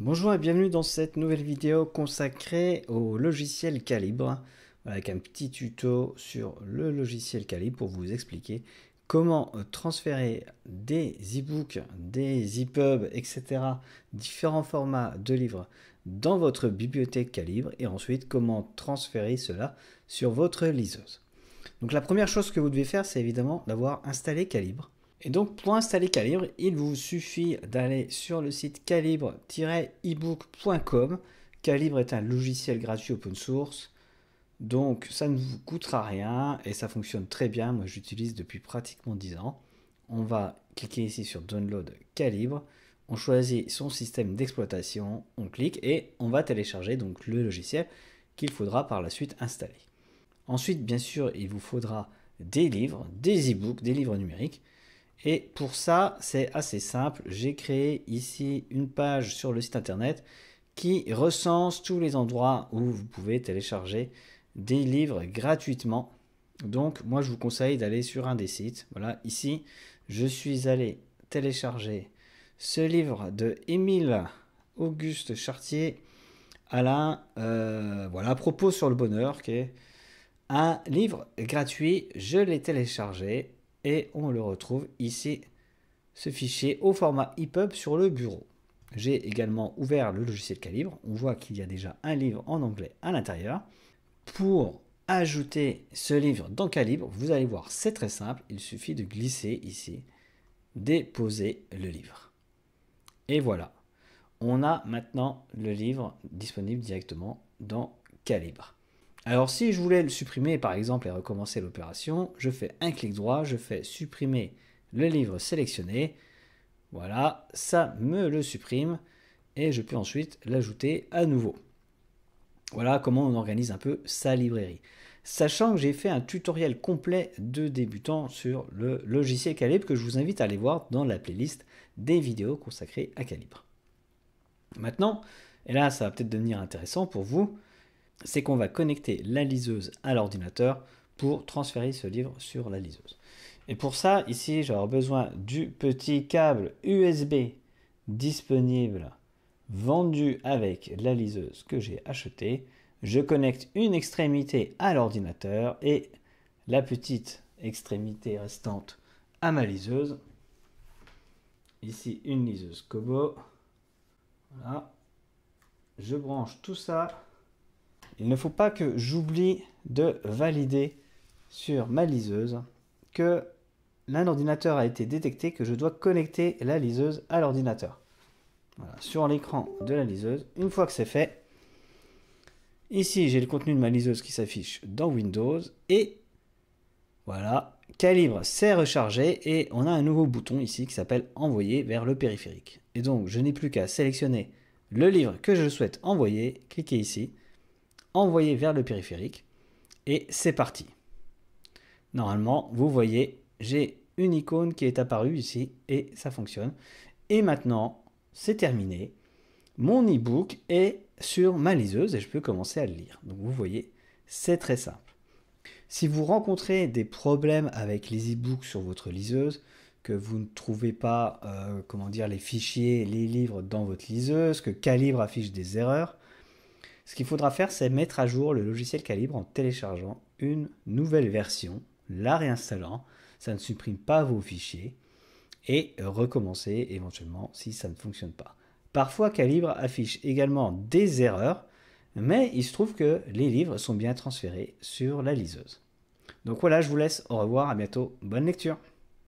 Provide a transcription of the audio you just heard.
Bonjour et bienvenue dans cette nouvelle vidéo consacrée au logiciel Calibre, avec un petit tuto sur le logiciel Calibre pour vous expliquer comment euh, transférer des e-books, des e-pubs, etc., différents formats de livres dans votre bibliothèque Calibre et ensuite comment transférer cela sur votre liseuse. Donc la première chose que vous devez faire, c'est évidemment d'avoir installé Calibre. Et donc pour installer Calibre, il vous suffit d'aller sur le site calibre-ebook.com. Calibre est un logiciel gratuit open source. Donc ça ne vous coûtera rien et ça fonctionne très bien. Moi j'utilise depuis pratiquement 10 ans. On va cliquer ici sur Download Calibre. On choisit son système d'exploitation, on clique et on va télécharger donc le logiciel qu'il faudra par la suite installer. Ensuite, bien sûr, il vous faudra des livres, des e-books, des livres numériques. Et pour ça, c'est assez simple. J'ai créé ici une page sur le site internet qui recense tous les endroits où vous pouvez télécharger des livres gratuitement. Donc moi je vous conseille d'aller sur un des sites. Voilà, ici je suis allé télécharger ce livre de Émile Auguste Chartier Alain euh, voilà, à propos sur le bonheur qui est un livre gratuit. Je l'ai téléchargé et on le retrouve ici, ce fichier au format EPUB sur le bureau. J'ai également ouvert le logiciel Calibre. On voit qu'il y a déjà un livre en anglais à l'intérieur. Pour ajouter ce livre dans Calibre, vous allez voir, c'est très simple. Il suffit de glisser ici, déposer le livre. Et voilà, on a maintenant le livre disponible directement dans Calibre. Alors si je voulais le supprimer par exemple et recommencer l'opération, je fais un clic droit, je fais supprimer le livre sélectionné. Voilà, ça me le supprime et je peux ensuite l'ajouter à nouveau. Voilà comment on organise un peu sa librairie. Sachant que j'ai fait un tutoriel complet de débutants sur le logiciel Calibre que je vous invite à aller voir dans la playlist des vidéos consacrées à Calibre. Maintenant, et là ça va peut-être devenir intéressant pour vous, c'est qu'on va connecter la liseuse à l'ordinateur pour transférer ce livre sur la liseuse. Et pour ça, ici, j'aurai besoin du petit câble USB disponible, vendu avec la liseuse que j'ai achetée. Je connecte une extrémité à l'ordinateur et la petite extrémité restante à ma liseuse. Ici, une liseuse Kobo. Voilà. Je branche tout ça il ne faut pas que j'oublie de valider sur ma liseuse que l'ordinateur a été détecté, que je dois connecter la liseuse à l'ordinateur. sur l'écran de la liseuse, une fois que c'est fait, ici j'ai le contenu de ma liseuse qui s'affiche dans Windows et voilà, calibre s'est rechargé et on a un nouveau bouton ici qui s'appelle envoyer vers le périphérique. Et donc je n'ai plus qu'à sélectionner le livre que je souhaite envoyer, cliquer ici envoyé vers le périphérique et c'est parti. Normalement, vous voyez, j'ai une icône qui est apparue ici et ça fonctionne. Et maintenant, c'est terminé. Mon e-book est sur ma liseuse et je peux commencer à le lire. Donc vous voyez, c'est très simple. Si vous rencontrez des problèmes avec les e-books sur votre liseuse, que vous ne trouvez pas euh, comment dire, les fichiers, les livres dans votre liseuse, que Calibre affiche des erreurs, ce qu'il faudra faire, c'est mettre à jour le logiciel Calibre en téléchargeant une nouvelle version, la réinstallant. Ça ne supprime pas vos fichiers et recommencer éventuellement si ça ne fonctionne pas. Parfois, Calibre affiche également des erreurs, mais il se trouve que les livres sont bien transférés sur la liseuse. Donc voilà, je vous laisse, au revoir, à bientôt, bonne lecture